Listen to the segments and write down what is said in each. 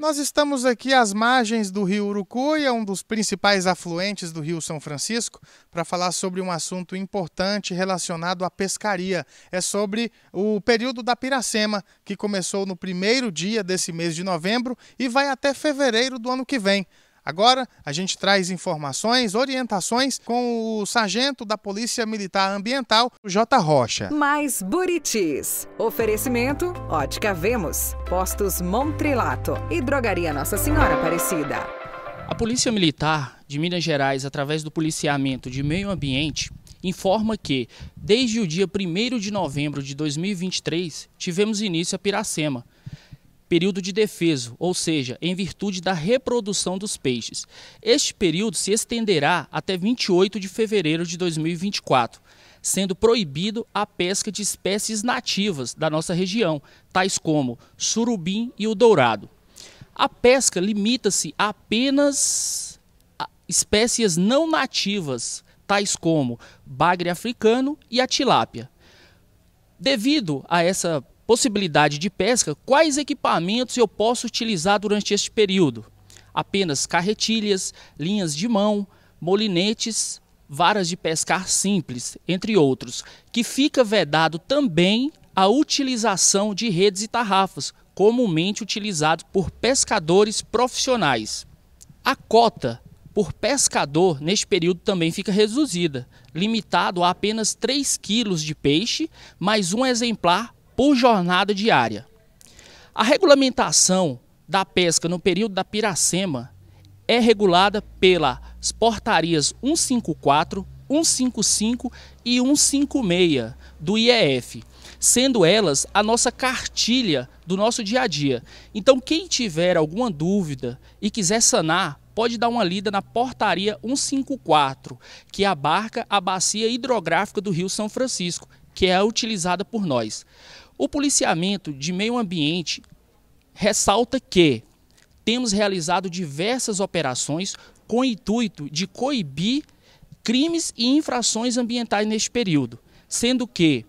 Nós estamos aqui às margens do rio Urucuia, um dos principais afluentes do rio São Francisco, para falar sobre um assunto importante relacionado à pescaria. É sobre o período da piracema, que começou no primeiro dia desse mês de novembro e vai até fevereiro do ano que vem. Agora a gente traz informações, orientações com o sargento da Polícia Militar Ambiental, J. Rocha. Mais Buritis. Oferecimento: Ótica Vemos, Postos Montrilato e Drogaria Nossa Senhora Aparecida. A Polícia Militar de Minas Gerais, através do policiamento de meio ambiente, informa que, desde o dia 1 de novembro de 2023, tivemos início a Piracema período de defeso, ou seja, em virtude da reprodução dos peixes. Este período se estenderá até 28 de fevereiro de 2024, sendo proibido a pesca de espécies nativas da nossa região, tais como surubim e o dourado. A pesca limita-se apenas a espécies não nativas, tais como bagre africano e a tilápia. Devido a essa possibilidade de pesca, quais equipamentos eu posso utilizar durante este período? Apenas carretilhas, linhas de mão, molinetes, varas de pescar simples, entre outros, que fica vedado também a utilização de redes e tarrafas, comumente utilizado por pescadores profissionais. A cota por pescador neste período também fica reduzida, limitado a apenas 3 quilos de peixe, mais um exemplar por jornada diária. A regulamentação da pesca no período da piracema é regulada pelas portarias 154, 155 e 156 do IEF, sendo elas a nossa cartilha do nosso dia a dia. Então, quem tiver alguma dúvida e quiser sanar, pode dar uma lida na portaria 154, que abarca a bacia hidrográfica do Rio São Francisco que é utilizada por nós. O policiamento de meio ambiente ressalta que temos realizado diversas operações com o intuito de coibir crimes e infrações ambientais neste período, sendo que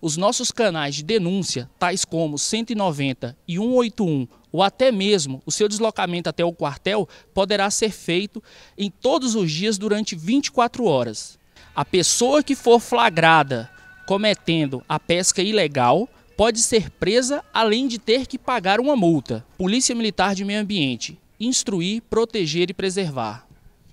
os nossos canais de denúncia, tais como 190 e 181, ou até mesmo o seu deslocamento até o quartel, poderá ser feito em todos os dias durante 24 horas. A pessoa que for flagrada cometendo a pesca ilegal pode ser presa além de ter que pagar uma multa. Polícia Militar de Meio Ambiente. Instruir, proteger e preservar.